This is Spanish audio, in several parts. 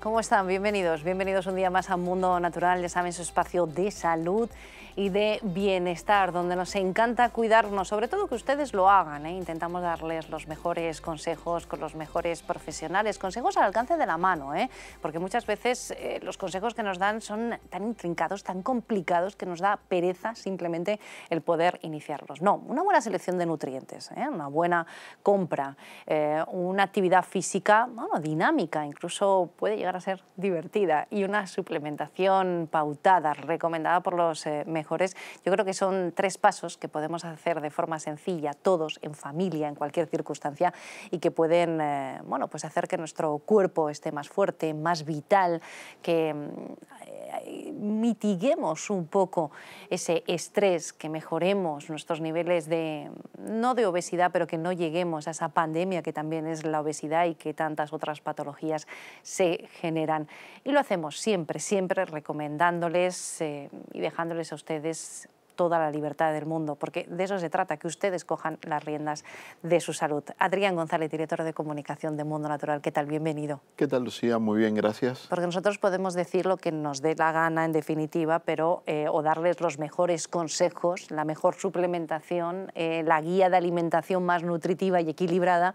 ¿Cómo están? Bienvenidos. Bienvenidos un día más a Mundo Natural, ya saben, su espacio de salud y de bienestar, donde nos encanta cuidarnos, sobre todo que ustedes lo hagan. ¿eh? Intentamos darles los mejores consejos con los mejores profesionales, consejos al alcance de la mano, ¿eh? porque muchas veces eh, los consejos que nos dan son tan intrincados, tan complicados, que nos da pereza simplemente el poder iniciarlos. No, una buena selección de nutrientes, una buena compra, una actividad física bueno, dinámica, incluso puede llegar a ser divertida y una suplementación pautada, recomendada por los eh, mejores, yo creo que son tres pasos que podemos hacer de forma sencilla, todos, en familia, en cualquier circunstancia, y que pueden eh, bueno, pues hacer que nuestro cuerpo esté más fuerte, más vital, que mm, eh, mitiguemos un poco ese estrés, que mejoremos nuestros niveles de, no de obesidad, pero que no lleguemos a esa pandemia que también es la obesidad y que tantas otras patologías se generan. Y lo hacemos siempre, siempre recomendándoles eh, y dejándoles a ustedes toda la libertad del mundo, porque de eso se trata, que ustedes cojan las riendas de su salud. Adrián González, director de comunicación de Mundo Natural, ¿qué tal? Bienvenido. ¿Qué tal, Lucía? Muy bien, gracias. Porque nosotros podemos decir lo que nos dé la gana, en definitiva, pero eh, o darles los mejores consejos, la mejor suplementación, eh, la guía de alimentación más nutritiva y equilibrada,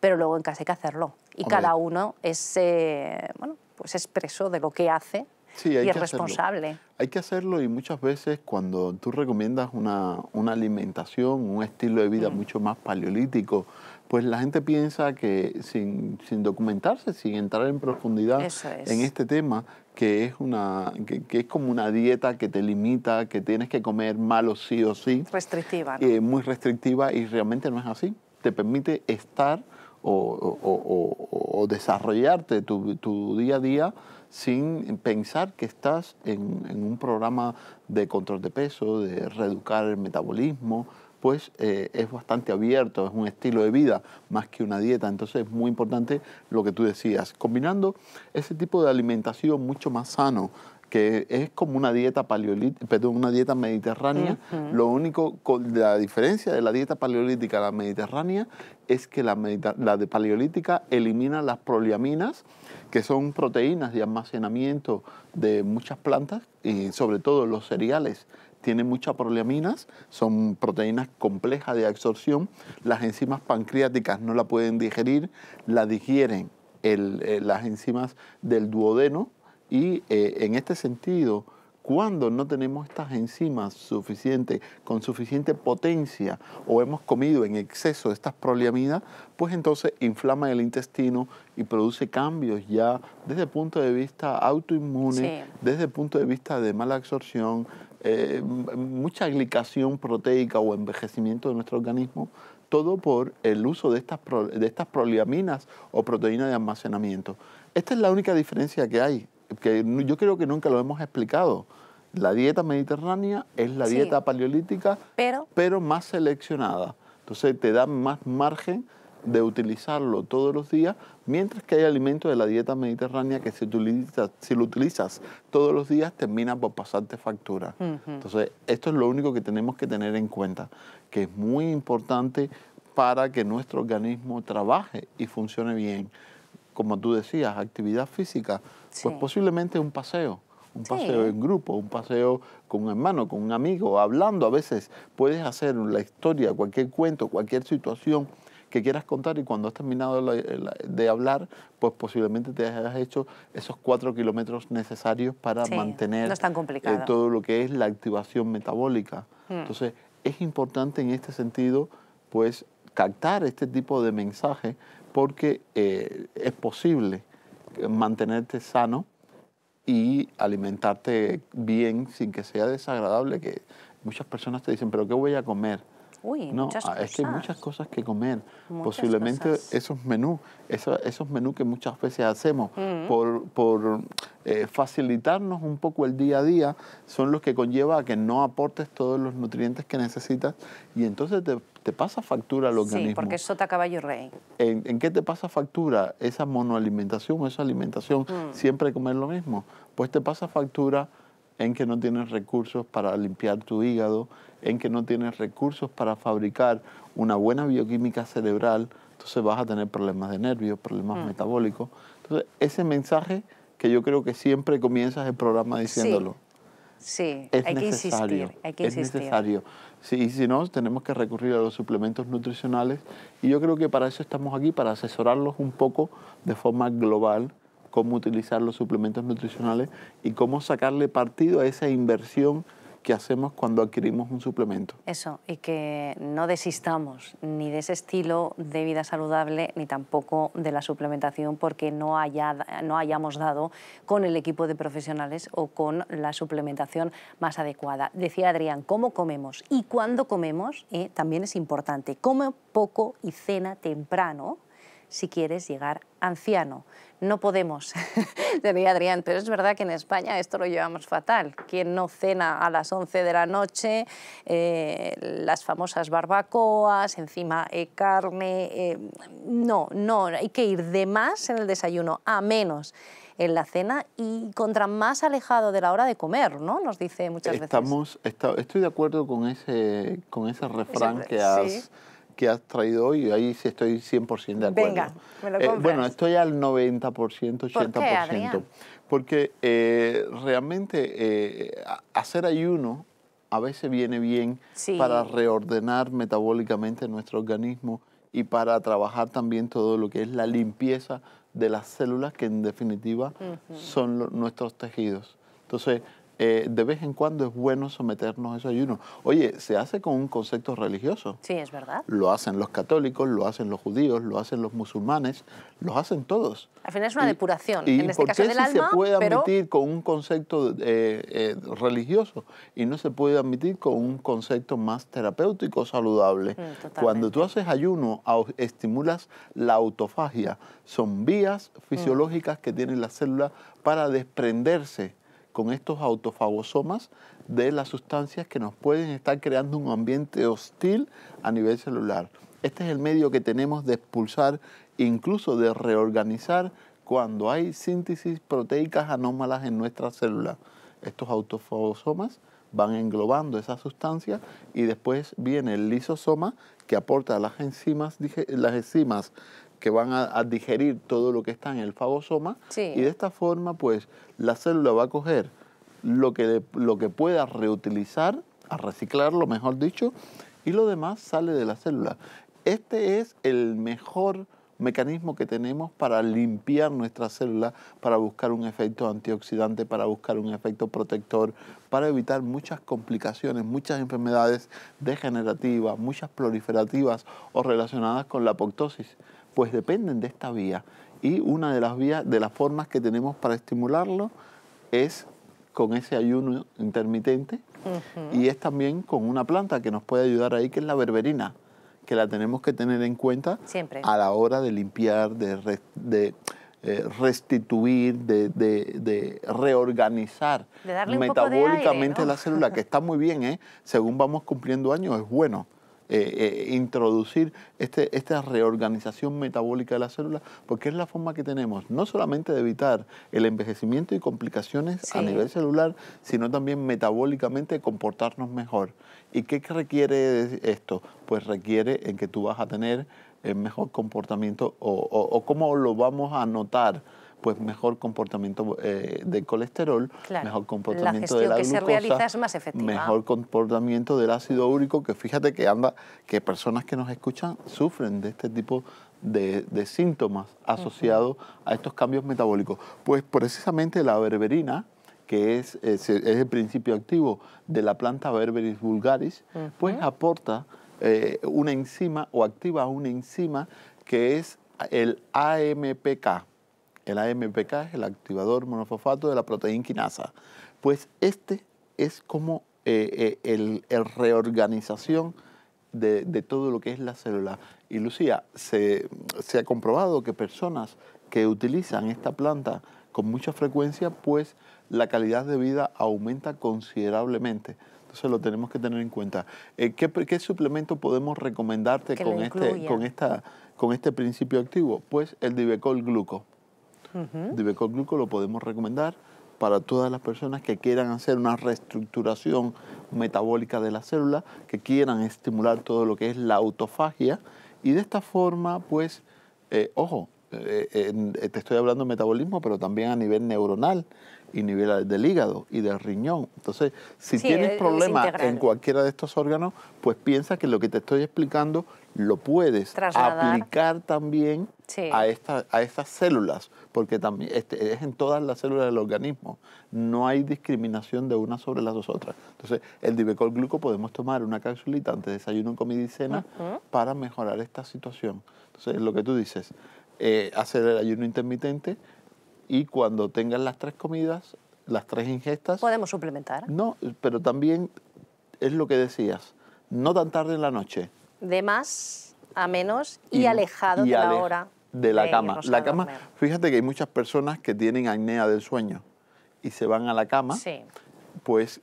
pero luego en casa hay que hacerlo. Y cada uno es, eh, bueno, pues expreso de lo que hace y es responsable. Hay que hacerlo y muchas veces cuando tú recomiendas una, una alimentación, un estilo de vida mm. mucho más paleolítico, pues la gente piensa que sin, sin documentarse, sin entrar en profundidad en este tema, que es, una, que, es como una dieta que te limita, que tienes que comer malo sí o sí. Restrictiva. Eh, muy restrictiva y realmente no es así. Te permite estar o, desarrollarte tu, día a día sin pensar que estás en, un programa de control de peso, de reeducar el metabolismo, pues eh, es bastante abierto, es un estilo de vida más que una dieta. Entonces es muy importante lo que tú decías, combinando ese tipo de alimentación mucho más sano, que es como una dieta paleolítica, una dieta mediterránea. Lo único, con la diferencia de la dieta paleolítica a la mediterránea es que la, de paleolítica elimina las proliaminas, que son proteínas de almacenamiento de muchas plantas y sobre todo los cereales tienen muchas proliaminas, son proteínas complejas de absorción, las enzimas pancreáticas no la pueden digerir, la digieren eh, las enzimas del duodeno, y eh, en este sentido, cuando no tenemos estas enzimas suficientes, con suficiente potencia o hemos comido en exceso estas proliaminas, pues entonces inflama el intestino y produce cambios ya desde el punto de vista autoinmune, desde el punto de vista de mala absorción, eh, mucha glicación proteica o envejecimiento de nuestro organismo, todo por el uso de estas, de estas proliaminas o proteínas de almacenamiento. Esta es la única diferencia que hay yo creo que nunca lo hemos explicado. La dieta mediterránea es la dieta paleolítica, pero, más seleccionada. Entonces te da más margen de utilizarlo todos los días, mientras que hay alimentos de la dieta mediterránea que si, si lo utilizas todos los días termina por pasarte factura. Entonces, esto es lo único que tenemos que tener en cuenta, que es muy importante para que nuestro organismo trabaje y funcione bien. Como tú decías, actividad física pues posiblemente un paseo. Un paseo en grupo, un paseo con un hermano, con un amigo, hablando a veces. Puedes hacer la historia, cualquier cuento, cualquier situación que quieras contar y cuando has terminado de hablar, pues posiblemente te hayas hecho esos cuatro kilómetros necesarios para mantener tan eh, todo lo que es la activación metabólica. Hmm. Entonces, es importante en este sentido, pues, captar este tipo de mensaje porque eh, es posible mantenerte sano y alimentarte bien sin que sea desagradable, que muchas personas te dicen, pero ¿qué voy a comer? Uy, no, muchas ah, es que hay muchas cosas que comer. Posiblemente esos menús, esos, menús que muchas veces hacemos mm. por eh, facilitarnos un poco el día a día son los que conlleva a que no aportes todos los nutrientes que necesitas y entonces te, te pasa factura al organismo. Sí, porque es sota, caballo rey. ¿En, qué te pasa factura esa monoalimentación, esa alimentación, mm. siempre comer lo mismo? Pues te pasa factura en que no tienes recursos para limpiar tu hígado, en que no tienes recursos para fabricar una buena bioquímica cerebral, entonces vas a tener problemas de nervios, problemas mm. metabólicos. Entonces, ese mensaje que yo creo que siempre comienzas el programa diciéndolo. Sí, Es hay necesario, que insistir, hay que es necesario. Sí, y si no, tenemos que recurrir a los suplementos nutricionales y yo creo que para eso estamos aquí, para asesorarlos un poco de forma global, cómo utilizar los suplementos nutricionales y cómo sacarle partido a esa inversión ¿Qué hacemos cuando adquirimos un suplemento. Eso, y que no desistamos ni de ese estilo de vida saludable ni tampoco de la suplementación porque no, haya, no hayamos dado con el equipo de profesionales o con la suplementación más adecuada. Decía Adrián, ¿cómo comemos? Y cuándo comemos eh, también es importante. Come poco y cena temprano si quieres llegar anciano. No podemos, diría Adrián, pero es verdad que en España esto lo llevamos fatal. Quien no cena a las 11 de la noche, eh, las famosas barbacoas, encima eh, carne, eh, no, no, hay que ir de más en el desayuno a menos en la cena y contra más alejado de la hora de comer, ¿no? Nos dice muchas veces. Estamos, estoy de acuerdo con ese, con ese refrán que has que has traído hoy, ahí sí estoy 100% de acuerdo. Venga, me lo eh, Bueno, estoy al 90%, 80%. Porque eh, realmente eh, hacer ayuno a veces viene bien para reordenar metabólicamente nuestro organismo y para trabajar también todo lo que es la limpieza de las células, que en definitiva son nuestros tejidos. Entonces, eh, de vez en cuando es bueno someternos a ese ayuno. Oye, se hace con un concepto religioso. Sí, es verdad. Lo hacen los católicos, lo hacen los judíos, lo hacen los musulmanes, lo hacen todos. Al final es una depuración. Y en este caso se puede admitir con un concepto eh, eh, religioso y no se puede admitir con un concepto más terapéutico saludable? Mm, cuando tú haces ayuno, estimulas la autofagia. Son vías mm. fisiológicas que tienen las células para desprenderse con estos autofagosomas de las sustancias que nos pueden estar creando un ambiente hostil a nivel celular. Este es el medio que tenemos de expulsar, incluso de reorganizar cuando hay síntesis proteicas anómalas en nuestra célula. Estos autofagosomas van englobando esa sustancia y después viene el lisosoma que aporta las enzimas, las enzimas que van a, digerir todo lo que está en el fagosoma y de esta forma pues la célula va a coger lo que, lo que pueda reutilizar, a reciclarlo mejor dicho, y lo demás sale de la célula. Este es el mejor mecanismo que tenemos para limpiar nuestra célula, para buscar un efecto antioxidante, para buscar un efecto protector, para evitar muchas complicaciones, muchas enfermedades degenerativas, muchas proliferativas o relacionadas con la apoptosis pues dependen de esta vía. Y una de las vías, de las formas que tenemos para estimularlo es con ese ayuno intermitente y es también con una planta que nos puede ayudar ahí, que es la berberina, que la tenemos que tener en cuenta Siempre. a la hora de limpiar, de, eh, restituir, de, reorganizar metabólicamente la célula, que está muy bien, ¿eh? según vamos cumpliendo años, es bueno. Eh, eh, introducir este, esta reorganización metabólica de la célula porque es la forma que tenemos no solamente de evitar el envejecimiento y complicaciones a nivel celular, sino también metabólicamente comportarnos mejor. ¿Y qué requiere esto? Pues requiere en que tú vas a tener eh, mejor comportamiento o, o cómo lo vamos a notar pues mejor comportamiento eh, de colesterol, mejor comportamiento de la mejor comportamiento del ácido úrico, que fíjate que anda, que personas que nos escuchan sufren de este tipo de, síntomas asociados a estos cambios metabólicos. Pues precisamente la berberina, que es, es, el principio activo de la planta berberis vulgaris, pues aporta eh, una enzima o activa una enzima que es el AMPK, el AMPK es el activador monofosfato de la proteína quinasa. Pues este es como eh, eh el, reorganización de, todo lo que es la célula. Y Lucía, se, ha comprobado que personas que utilizan esta planta con mucha frecuencia, pues la calidad de vida aumenta considerablemente. Entonces lo tenemos que tener en cuenta. Eh, ¿qué, suplemento podemos recomendarte con este, con, esta, con este principio activo? Pues el Divecol Gluco. ...de -huh. Gluco lo podemos recomendar para todas las personas que quieran hacer una reestructuración metabólica de la célula, que quieran estimular todo lo que es la autofagia. Y de esta forma, pues, eh, ojo, eh, eh, te estoy hablando de metabolismo, pero también a nivel neuronal y nivel del hígado y del riñón. Entonces, si tienes problemas en cualquiera de estos órganos, pues piensa que lo que te estoy explicando lo puedes aplicar también a, estas células, porque también este, es en todas las células del organismo. No hay discriminación de una sobre las dos otras. Entonces, el dibecol Gluco podemos tomar una cápsulita antes de desayuno, comida y cena para mejorar esta situación. Entonces, lo que tú dices, eh, hacer el ayuno intermitente y cuando tengas las tres comidas, las tres ingestas... ¿Podemos suplementar? No, pero también es lo que decías, no tan tarde en la noche. De más a menos y, alejado de la hora de la cama. La cama, fíjate que hay muchas personas que tienen acnéa del sueño y se van a la cama, pues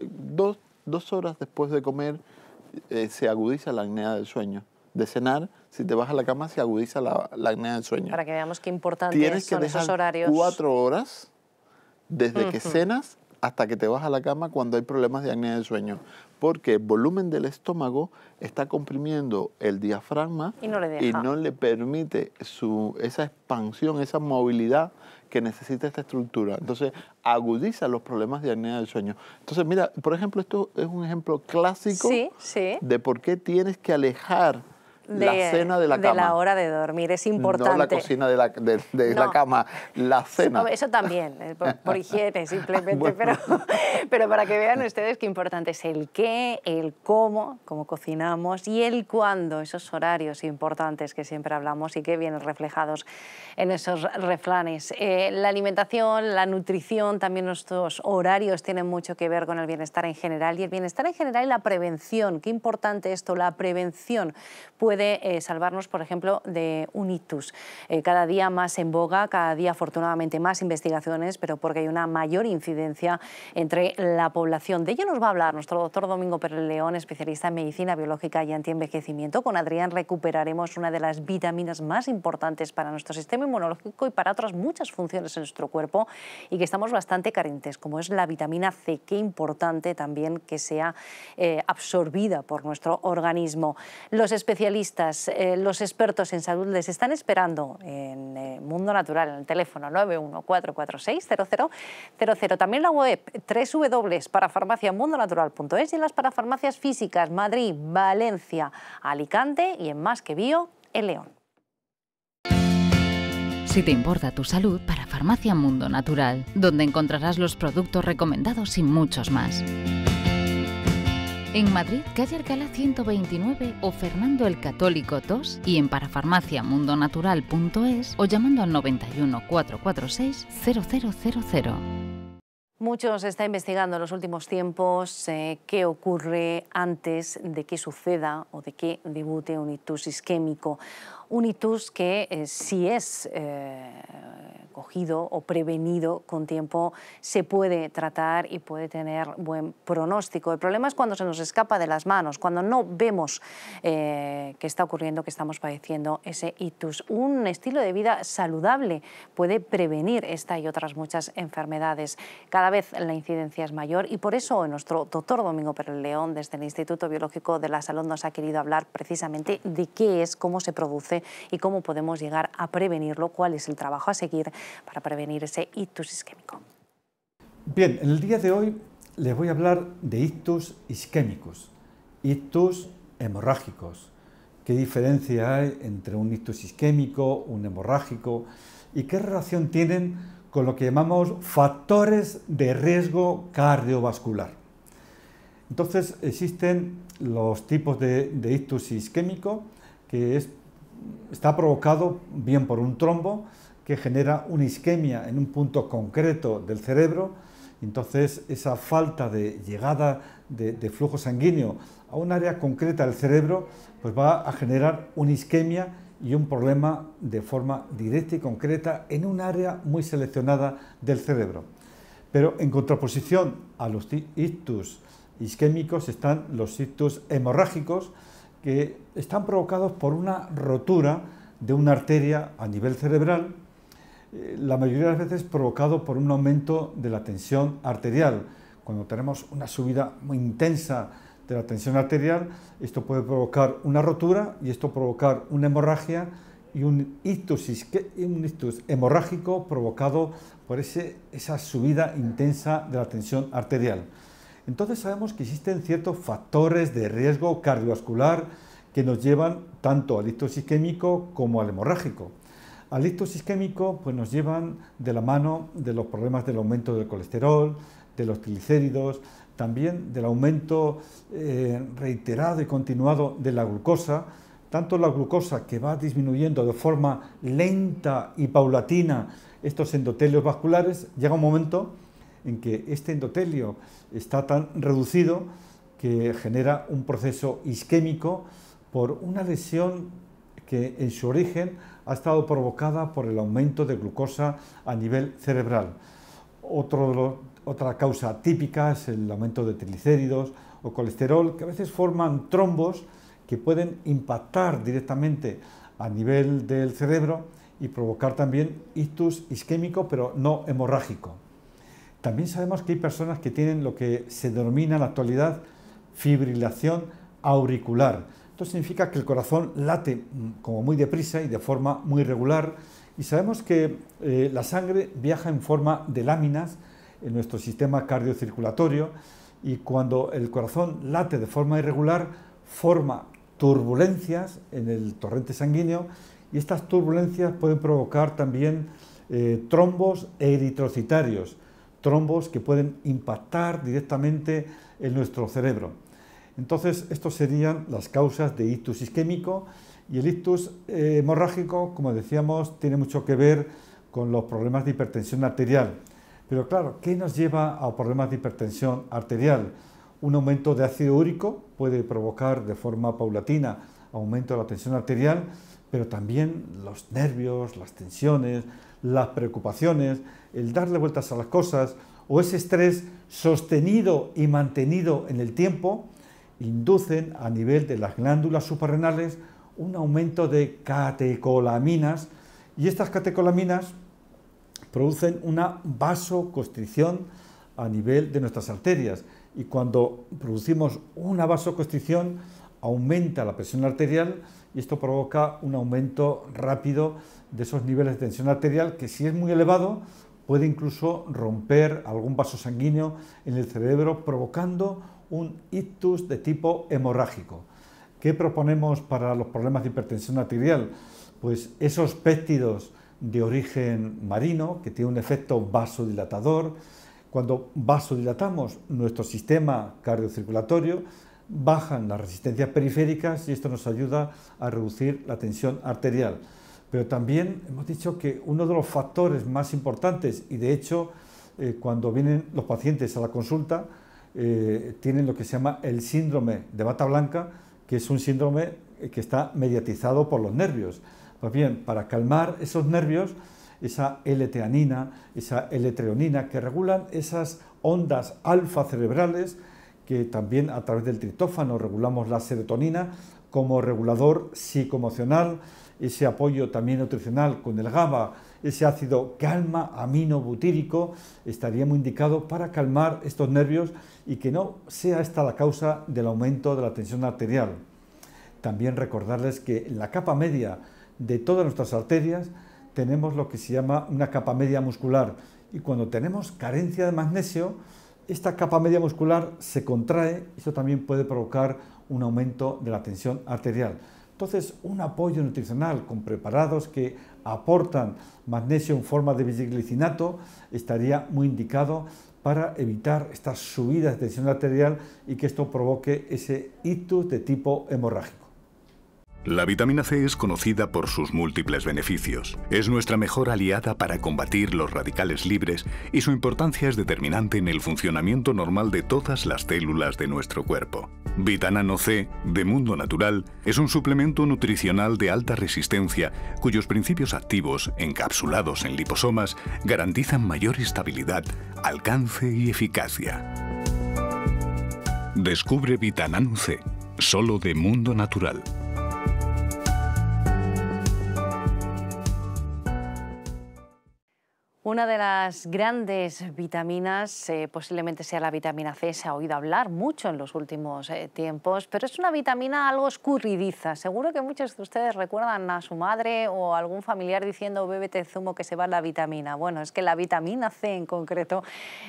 dos, horas después de comer eh, se agudiza la acnéa del sueño. De cenar, si te vas a la cama, se agudiza la, la del sueño. Para que veamos qué importante Tienes que dejar esos horarios. Cuatro horas desde que cenas hasta que te vas a la cama cuando hay problemas de acné del sueño, porque el volumen del estómago está comprimiendo el diafragma y no le, permite su, esa expansión, esa movilidad que necesita esta estructura. Entonces, agudiza los problemas de acné del sueño. Entonces, mira, por ejemplo, esto es un ejemplo clásico de por qué tienes que alejar de, la cena de la de la hora de dormir, es importante. No la cocina de la, cama, la cena. eso también, eh, por, higiene simplemente, pero, para que vean ustedes qué importante es el qué, el cómo, cómo cocinamos y el cuándo, esos horarios importantes que siempre hablamos y que vienen reflejados en esos refranes. Eh, la alimentación, la nutrición, también nuestros horarios tienen mucho que ver con el bienestar en general y el bienestar en general y la prevención, qué importante esto, la prevención puede de eh, salvarnos, por ejemplo, de un ictus. Eh, cada día más en boga, cada día afortunadamente más investigaciones, pero porque hay una mayor incidencia entre la población. De ello nos va a hablar nuestro doctor Domingo Pérez León, especialista en medicina biológica y antienvejecimiento. Con Adrián recuperaremos una de las vitaminas más importantes para nuestro sistema inmunológico y para otras muchas funciones en nuestro cuerpo y que estamos bastante carentes, como es la vitamina C. Qué importante también que sea eh, absorbida por nuestro organismo. Los especialistas eh, los expertos en salud les están esperando en eh, Mundo Natural, en el teléfono 914460000. También la web www.parafarmaciamundonatural.es y en las parafarmacias físicas Madrid, Valencia, Alicante y en Más que Bio, El León. Si te importa tu salud, para Farmacia Mundo Natural, donde encontrarás los productos recomendados y muchos más. En Madrid, calle Alcalá 129 o Fernando el Católico 2 y en parafarmaciamundonatural.es o llamando al 91 446 0000. Muchos está investigando en los últimos tiempos eh, qué ocurre antes de que suceda o de que debute un ictus isquémico un itus que eh, si es eh, cogido o prevenido con tiempo se puede tratar y puede tener buen pronóstico. El problema es cuando se nos escapa de las manos, cuando no vemos eh, que está ocurriendo, que estamos padeciendo ese itus. Un estilo de vida saludable puede prevenir esta y otras muchas enfermedades. Cada vez la incidencia es mayor y por eso nuestro doctor Domingo Pérez León desde el Instituto Biológico de la Salud nos ha querido hablar precisamente de qué es, cómo se produce y cómo podemos llegar a prevenirlo, cuál es el trabajo a seguir para prevenir ese ictus isquémico. Bien, en el día de hoy les voy a hablar de ictus isquémicos, ictus hemorrágicos. ¿Qué diferencia hay entre un ictus isquémico, un hemorrágico? ¿Y qué relación tienen con lo que llamamos factores de riesgo cardiovascular? Entonces existen los tipos de, de ictus isquémico, que es está provocado bien por un trombo que genera una isquemia en un punto concreto del cerebro. Entonces, esa falta de llegada de, flujo sanguíneo a un área concreta del cerebro, pues va a generar una isquemia y un problema de forma directa y concreta en un área muy seleccionada del cerebro. Pero en contraposición a los ictus isquémicos están los ictus hemorrágicos, que están provocados por una rotura de una arteria a nivel cerebral, eh, la mayoría de las veces provocado por un aumento de la tensión arterial. Cuando tenemos una subida muy intensa de la tensión arterial, esto puede provocar una rotura y esto provocar una hemorragia y un ictus, un hemorrágico provocado por esa subida intensa de la tensión arterial entonces sabemos que existen ciertos factores de riesgo cardiovascular que nos llevan tanto al ictus isquémico como al hemorrágico. Al ictus isquémico pues nos llevan de la mano de los problemas del aumento del colesterol, de los triglicéridos, también del aumento eh, reiterado y continuado de la glucosa, tanto la glucosa que va disminuyendo de forma lenta y paulatina estos endotelios vasculares, llega un momento en que este endotelio está tan reducido que genera un proceso isquémico por una lesión que en su origen ha estado provocada por el aumento de glucosa a nivel cerebral. otra causa típica es el aumento de triglicéridos o colesterol, que a veces forman trombos que pueden impactar directamente a nivel del cerebro y provocar también ictus isquémico, pero no hemorrágico. También sabemos que hay personas que tienen lo que se denomina en la actualidad fibrilación auricular. Esto significa que el corazón late mm, como muy deprisa y de forma muy regular. Y sabemos que eh, la sangre viaja en forma de láminas en nuestro sistema cardiocirculatorio y cuando el corazón late de forma irregular forma turbulencias en el torrente sanguíneo y estas turbulencias pueden provocar también eh, trombos eritrocitarios trombos que pueden impactar directamente en nuestro cerebro. Entonces, estas serían las causas de ictus isquémico y el ictus eh, hemorrágico, como decíamos, tiene mucho que ver con los problemas de hipertensión arterial. Pero claro, ¿qué nos lleva a problemas de hipertensión arterial? Un aumento de ácido úrico puede provocar de forma paulatina aumento de la tensión arterial, pero también los nervios, las tensiones, las preocupaciones, el darle vueltas a las cosas o ese estrés sostenido y mantenido en el tiempo inducen a nivel de las glándulas suprarrenales un aumento de catecolaminas y estas catecolaminas producen una vasoconstricción a nivel de nuestras arterias y cuando producimos una vasoconstricción aumenta la presión arterial y esto provoca un aumento rápido de esos niveles de tensión arterial que si es muy elevado puede incluso romper algún vaso sanguíneo en el cerebro provocando un ictus de tipo hemorrágico. ¿Qué proponemos para los problemas de hipertensión arterial? Pues esos péptidos de origen marino, que tienen un efecto vasodilatador. Cuando vasodilatamos nuestro sistema cardiocirculatorio, bajan las resistencias periféricas y esto nos ayuda a reducir la tensión arterial. Pero también hemos dicho que uno de los factores más importantes, y de hecho eh, cuando vienen los pacientes a la consulta, eh, tienen lo que se llama el síndrome de bata blanca, que es un síndrome eh, que está mediatizado por los nervios. Pues bien, para calmar esos nervios, esa L-teanina, esa L-treonina, que regulan esas ondas alfa cerebrales, que también a través del tritófano regulamos la serotonina como regulador psicomocional, ese apoyo también nutricional con el GABA, ese ácido calma aminobutírico, estaría muy indicado para calmar estos nervios y que no sea esta la causa del aumento de la tensión arterial. También recordarles que en la capa media de todas nuestras arterias tenemos lo que se llama una capa media muscular y cuando tenemos carencia de magnesio, esta capa media muscular se contrae, y eso también puede provocar un aumento de la tensión arterial. Entonces, un apoyo nutricional con preparados que aportan magnesio en forma de bisglicinato estaría muy indicado para evitar estas subidas de tensión arterial y que esto provoque ese ictus de tipo hemorrágico. La vitamina C es conocida por sus múltiples beneficios. Es nuestra mejor aliada para combatir los radicales libres y su importancia es determinante en el funcionamiento normal de todas las células de nuestro cuerpo. Vitanano C, de Mundo Natural, es un suplemento nutricional de alta resistencia cuyos principios activos, encapsulados en liposomas, garantizan mayor estabilidad, alcance y eficacia. Descubre Vitanano C, solo de Mundo Natural. Una de las grandes vitaminas eh, posiblemente sea la vitamina C, se ha oído hablar mucho en los últimos eh, tiempos, pero es una vitamina algo escurridiza. Seguro que muchos de ustedes recuerdan a su madre o algún familiar diciendo bébete zumo que se va la vitamina. Bueno, es que la vitamina C en concreto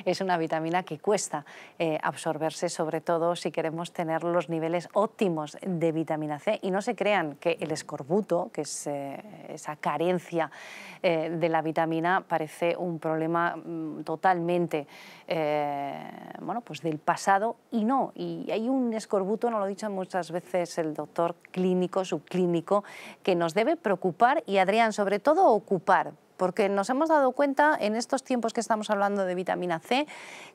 es una vitamina que cuesta eh, absorberse, sobre todo si queremos tener los niveles óptimos de vitamina C. Y no se crean que el escorbuto, que es esa carencia de la vitamina, parece un problema mm, totalmente eh, bueno, pues del pasado y no. Y hay un escorbuto, no lo ha dicho muchas veces el doctor clínico, subclínico, que nos debe preocupar y, Adrián, sobre todo ocupar, porque nos hemos dado cuenta en estos tiempos que estamos hablando de vitamina C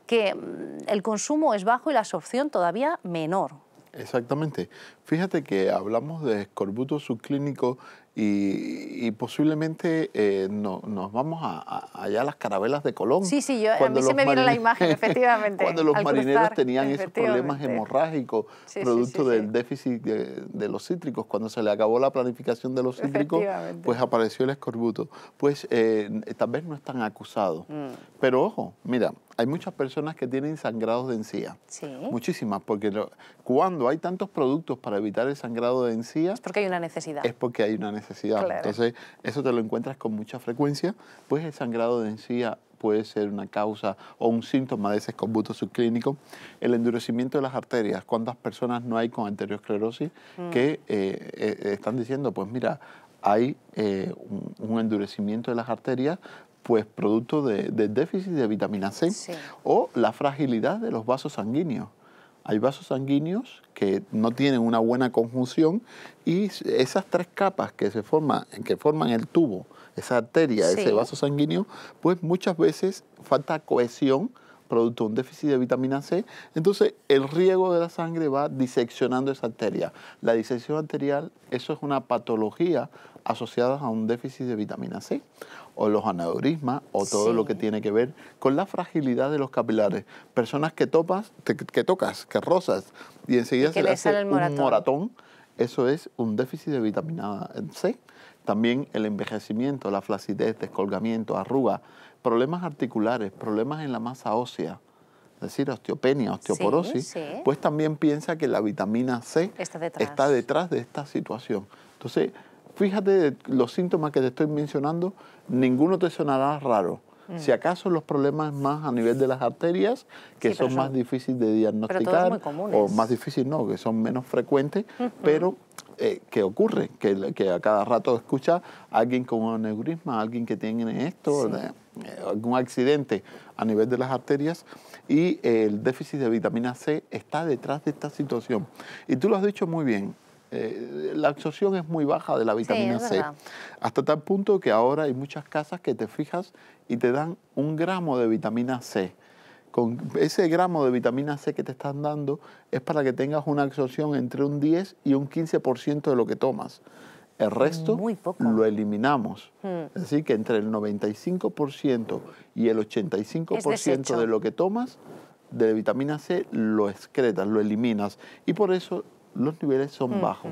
que mm, el consumo es bajo y la absorción todavía menor. Exactamente. Fíjate que hablamos de escorbuto subclínico y, posiblemente eh, no, nos vamos a, allá a las carabelas de Colón. Sí, sí, a me viene la imagen, efectivamente. cuando los marineros tenían esos problemas hemorrágicos, producto del déficit de, los cítricos. Cuando se le acabó la planificación de los cítricos, pues apareció el escorbuto. Pues eh, tal vez no están acusados. acusado, mm. Pero ojo, mira, hay muchas personas que tienen sangrados de encía. Sí. Muchísimas, porque cuando hay tantos productos para evitar el sangrado de encía... Es porque hay una necesidad. Es porque hay una necesidad. Entonces, eso te lo encuentras con mucha frecuencia, pues el sangrado de encía puede ser una causa o un síntoma de ese escombuto subclínico. El endurecimiento de las arterias, ¿cuántas personas no hay con arteriosclerosis mm. que eh, eh, están diciendo, pues mira, hay eh, un, endurecimiento de las arterias pues producto de, déficit de vitamina C o la fragilidad de los vasos sanguíneos. Hay vasos sanguíneos que no tienen una buena conjunción y esas tres capas que se forman, que forman el tubo, esa arteria, ese vaso sanguíneo, pues muchas veces falta cohesión producto de un déficit de vitamina C, entonces el riego de la sangre va diseccionando esa arteria. La disección arterial, eso es una patología asociadas a un déficit de vitamina C o los aneurismas o todo lo que tiene que ver con la fragilidad de los capilares. Personas que topas, que tocas, que rozas y enseguida se les hace un moratón. Eso es un déficit de vitamina C. También el envejecimiento, la flacidez, descolgamiento, arrugas, problemas articulares, problemas en la masa ósea es decir, osteopenia, osteoporosis, pues también piensa que la vitamina C está detrás. está detrás. de esta situación. Entonces, Fíjate los síntomas que te estoy mencionando, ninguno te sonará raro. Mm. Si acaso los problemas más a nivel de las arterias, que son, más difíciles de diagnosticar, o más difíciles no, que son menos frecuentes, pero eh, que ocurre, que, a cada rato escucha a alguien con un aneurisma, alguien que tiene esto, eh, algún accidente a nivel de las arterias, y el déficit de vitamina C está detrás de esta situación. Y tú lo has dicho muy bien, eh, la absorción es muy baja de la vitamina C. Hasta tal punto que ahora hay muchas casas que te fijas y te dan un gramo de vitamina C. Con ese gramo de vitamina C que te están dando es para que tengas una absorción entre un 10 y un 15% de lo que tomas. El resto lo eliminamos. Así hmm. que entre el 95% y el 85% de lo que tomas de vitamina C lo excretas, lo eliminas. Y por eso los niveles son bajos.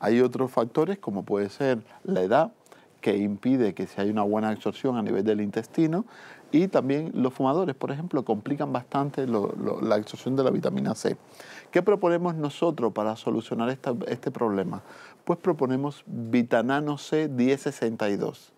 Hay otros factores como puede ser la edad, que impide que si hay una buena absorción a nivel del intestino, y también los fumadores, por ejemplo, complican bastante la absorción de la vitamina C. ¿Qué proponemos nosotros para solucionar este problema? Pues proponemos vitanano C1062.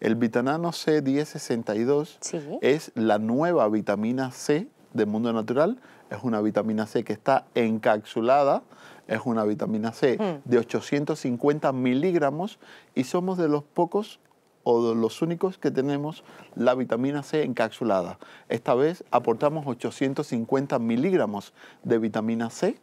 El vitanano C1062 es la nueva vitamina C del mundo natural. Es una vitamina C que está encapsulada es una vitamina C mm. de 850 miligramos y somos de los pocos o de los únicos que tenemos la vitamina C encapsulada. Esta vez aportamos 850 miligramos de vitamina C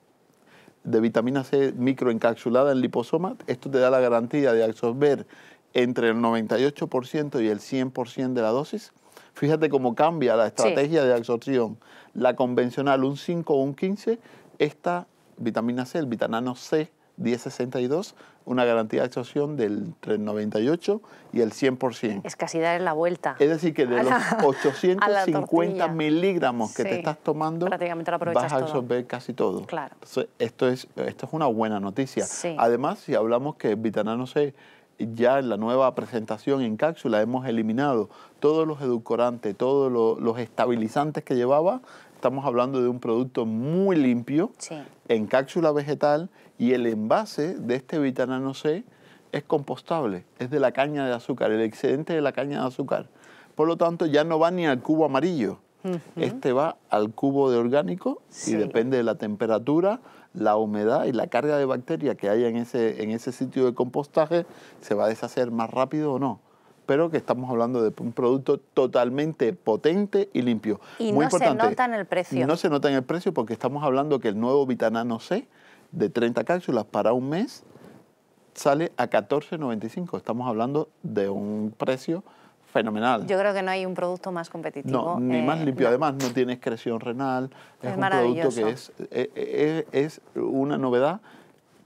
de vitamina C microencapsulada en liposoma, esto te da la garantía de absorber entre el 98% y el 100% de la dosis. Fíjate cómo cambia la estrategia de absorción. La convencional un 5 o un 15, esta vitamina C, el vitanano C 1062, una garantía de absorción del 98 y el 100%. Es casi dar la vuelta. Es decir, que de los 850 miligramos que te estás tomando, Prácticamente lo vas a absorber casi todo. Claro. esto es, esto es una buena noticia. Además, si hablamos que vitanano C ya en la nueva presentación en cápsula hemos eliminado todos los edulcorantes, todos los estabilizantes que llevaba estamos hablando de un producto muy limpio, en cápsula vegetal, y el envase de este Vitanano C es compostable, es de la caña de azúcar, el excedente de la caña de azúcar. Por lo tanto, ya no va ni al cubo amarillo, este va al cubo de orgánico y depende de la temperatura, la humedad y la carga de bacteria que haya en ese, en ese sitio de compostaje, se va a deshacer más rápido o no pero que estamos hablando de un producto totalmente potente y limpio. Y no se nota en el precio. Y No se nota en el precio porque estamos hablando que el nuevo Vitanano C de 30 cápsulas para un mes sale a 14.95. Estamos hablando de un precio fenomenal. Yo creo que no hay un producto más competitivo. No, ni más eh, limpio. Además, no tiene excreción renal. Es, es un producto que es, eh, eh, es una novedad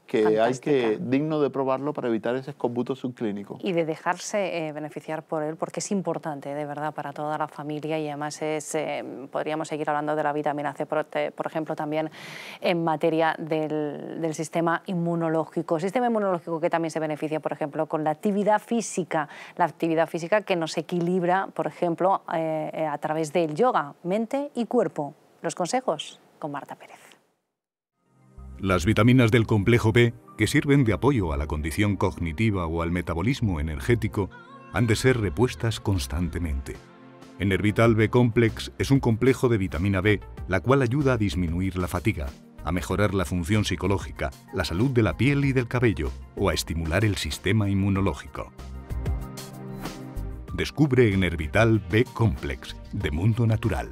que hay que, digno de probarlo para evitar ese escombuto subclínico. Y de dejarse eh, beneficiar por él, porque es importante, de verdad, para toda la familia y además es, eh, podríamos seguir hablando de la vitamina C, por, ejemplo, también en materia del, sistema inmunológico. Sistema inmunológico que también se beneficia, por ejemplo, con la actividad física, la actividad física que nos equilibra, por ejemplo, eh, a través del yoga, mente y cuerpo. Los consejos con Marta Pérez. Las vitaminas del complejo B, que sirven de apoyo a la condición cognitiva o al metabolismo energético, han de ser repuestas constantemente. Enervital B Complex es un complejo de vitamina B, la cual ayuda a disminuir la fatiga, a mejorar la función psicológica, la salud de la piel y del cabello o a estimular el sistema inmunológico. Descubre Enervital B Complex de Mundo Natural.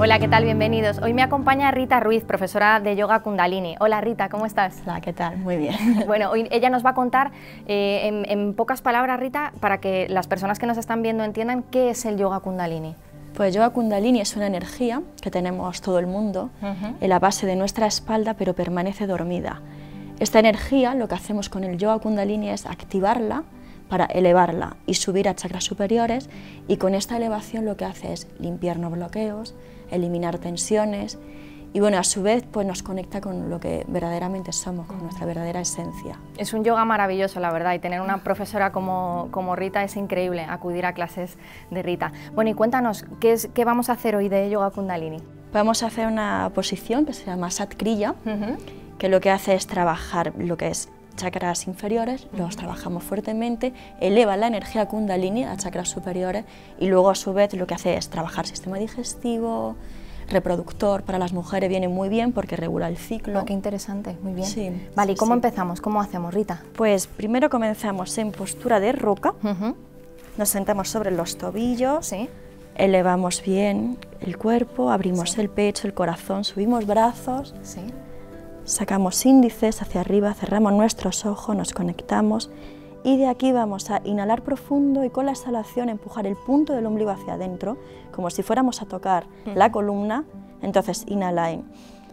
Hola, ¿qué tal? Bienvenidos. Hoy me acompaña Rita Ruiz, profesora de yoga Kundalini. Hola Rita, ¿cómo estás? Hola, ¿qué tal? Muy bien. Bueno, hoy ella nos va a contar eh, en, pocas palabras, Rita, para que las personas que nos están viendo entiendan qué es el yoga Kundalini. Pues yoga kundalini es una energía que tenemos todo el mundo en la base de nuestra espalda, pero permanece dormida. Esta energía, lo que hacemos con el yoga kundalini es activarla para elevarla y subir a chakras superiores y con esta elevación lo que hace es limpiar bloqueos, eliminar tensiones y bueno, a su vez pues nos conecta con lo que verdaderamente somos, con nuestra verdadera esencia. Es un yoga maravilloso, la verdad, y tener una profesora como, Rita es increíble, acudir a clases de Rita. Bueno, y cuéntanos, ¿qué, es, qué vamos a hacer hoy de yoga kundalini? Vamos a hacer una posición que se llama Sat que lo que hace es trabajar lo que es chakras inferiores, los trabajamos fuertemente, eleva la energía kundalini a chakras superiores y luego a su vez lo que hace es trabajar sistema digestivo, reproductor para las mujeres viene muy bien porque regula el ciclo. Oh, qué interesante, muy bien. Sí, vale, ¿y cómo empezamos? ¿Cómo hacemos, Rita? Pues primero comenzamos en postura de roca, nos sentamos sobre los tobillos, elevamos bien el cuerpo, abrimos el pecho, el corazón, subimos brazos. Sacamos índices hacia arriba, cerramos nuestros ojos, nos conectamos y de aquí vamos a inhalar profundo y con la exhalación empujar el punto del ombligo hacia adentro, como si fuéramos a tocar mm. la columna. Entonces, inhala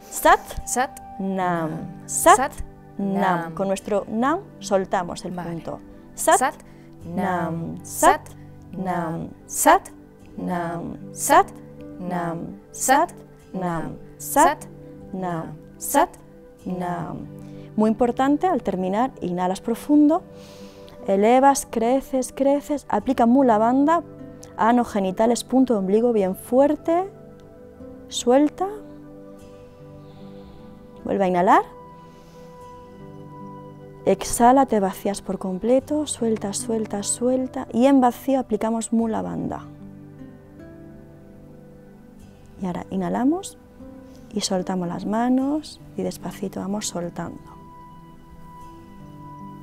sat, sat nam, sat, nam. Con nuestro nam soltamos el punto. sat, nam, sat, nam, sat, nam, sat, nam, sat, nam, sat, nam, sat muy importante, al terminar, inhalas profundo, elevas, creces, creces, aplica mula banda, ano, genitales, punto de ombligo bien fuerte, suelta, vuelve a inhalar, exhala, te vacías por completo, suelta, suelta, suelta y en vacío aplicamos mula banda. Y ahora inhalamos y soltamos las manos y despacito vamos soltando.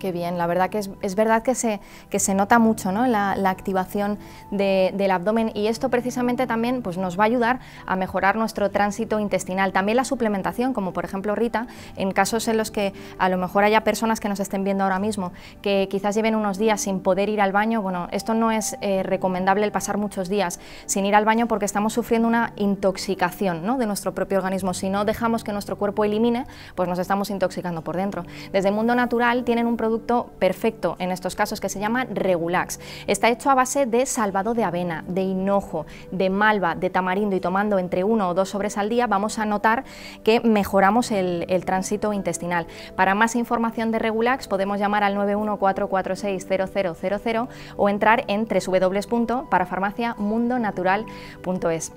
Qué bien, la verdad que es, es verdad que se, que se nota mucho ¿no? la, la, activación de, del abdomen y esto precisamente también pues, nos va a ayudar a mejorar nuestro tránsito intestinal. También la suplementación, como por ejemplo Rita, en casos en los que a lo mejor haya personas que nos estén viendo ahora mismo que quizás lleven unos días sin poder ir al baño, bueno, esto no es eh, recomendable el pasar muchos días sin ir al baño porque estamos sufriendo una intoxicación ¿no? de nuestro propio organismo. Si no dejamos que nuestro cuerpo elimine, pues nos estamos intoxicando por dentro. Desde el mundo natural tienen un producto producto perfecto en estos casos que se llama Regulax. Está hecho a base de salvado de avena, de hinojo, de malva, de tamarindo y tomando entre uno o dos sobres al día vamos a notar que mejoramos el, tránsito intestinal. Para más información de Regulax podemos llamar al 914460000 o entrar en www.parafarmaciamundonatural.es.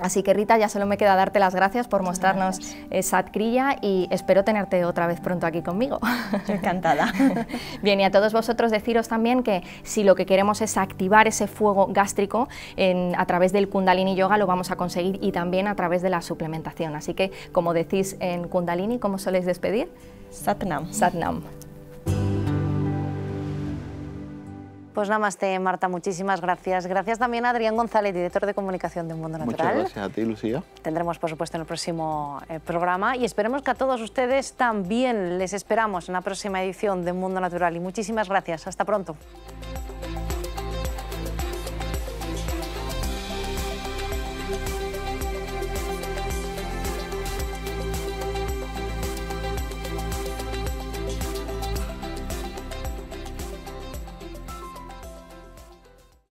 Así que Rita, ya solo me queda darte las gracias por mostrarnos esa eh, y espero tenerte otra vez pronto aquí conmigo. Encantada. Bien, y a todos vosotros deciros también que si lo que queremos es activar ese fuego gástrico a través del Kundalini Yoga lo vamos a conseguir y también a través de la suplementación. Así que, como decís en Kundalini, ¿cómo soléis despedir? Satnam. Satnam. Pues nada más, Marta, muchísimas gracias. Gracias también a Adrián González, director de comunicación de Mundo Natural. Muchas gracias a ti, Lucía. Tendremos, por supuesto, en el próximo eh, programa y esperemos que a todos ustedes también les esperamos en la próxima edición de Mundo Natural. Y muchísimas gracias. Hasta pronto.